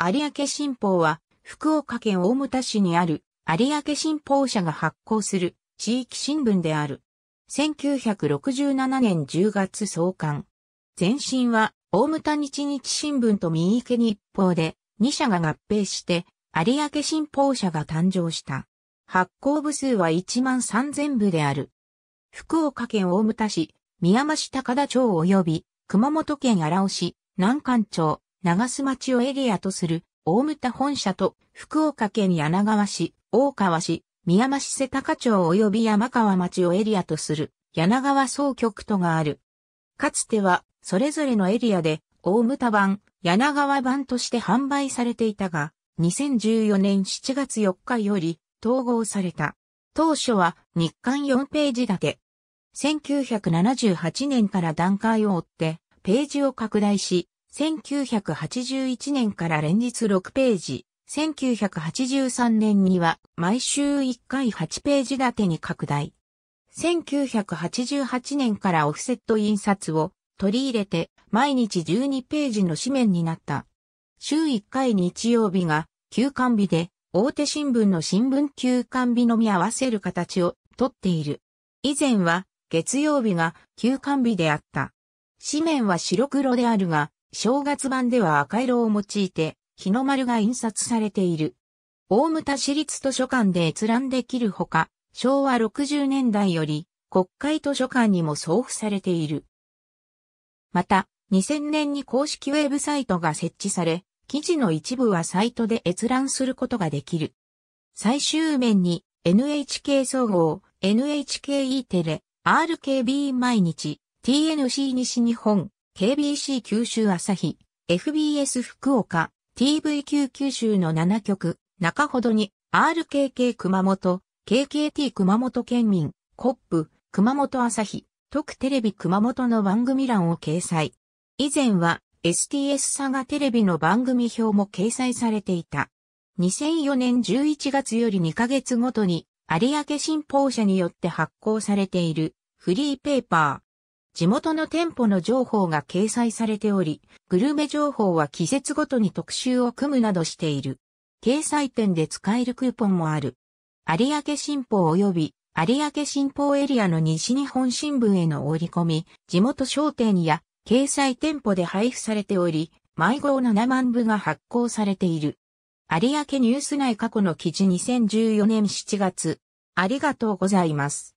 有明新報は、福岡県大牟田市にある有明新報社が発行する地域新聞である。1967年10月創刊。前身は大牟田日日新聞と三池日報で、2社が合併して有明新報社が誕生した。発行部数は1万3000部である。福岡県大牟田市、宮増高田町及び熊本県荒尾市、南関町、長洲町をエリアとする大牟田本社と福岡県柳川市、大川市、宮山市瀬高町及び山川町をエリアとする柳川総局とがある。かつてはそれぞれのエリアで大牟田版、柳川版として販売されていたが、2014年7月4日より統合された。当初は日刊4ページだけ。1978年から段階を追ってページを拡大し、1981年から連日6ページ、1983年には毎週1回8ページ立てに拡大。1988年からオフセット印刷を取り入れて毎日12ページの紙面になった。週1回日曜日が休館日で大手新聞の新聞休館日のみ合わせる形をとっている。以前は月曜日が休館日であった。紙面は白黒であるが、正月版では赤色を用いて、日の丸が印刷されている。大牟田市立図書館で閲覧できるほか、昭和60年代より国会図書館にも送付されている。また、2000年に公式ウェブサイトが設置され、記事の一部はサイトで閲覧することができる。最終面に NHK 総合、NHK E テレ、RKB 毎日、TNC 西日本、KBC 九州朝日、FBS 福岡、TVQ 九州の7局、中ほどに、RKK 熊本、KKT 熊本県民、コップ、熊本朝日、特テレビ熊本の番組欄を掲載。以前は STS 佐賀テレビの番組表も掲載されていた。2004年11月より2ヶ月ごとに有明新報社によって発行されているフリーペーパー。地元の店舗の情報が掲載されており、グルメ情報は季節ごとに特集を組むなどしている。掲載店で使えるクーポンもある。有明新報及び有明新報エリアの西日本新聞への折り込み、地元商店や掲載店舗で配布されており、毎号7万部が発行されている。有明ニュース内過去の記事2014年7月。ありがとうございます。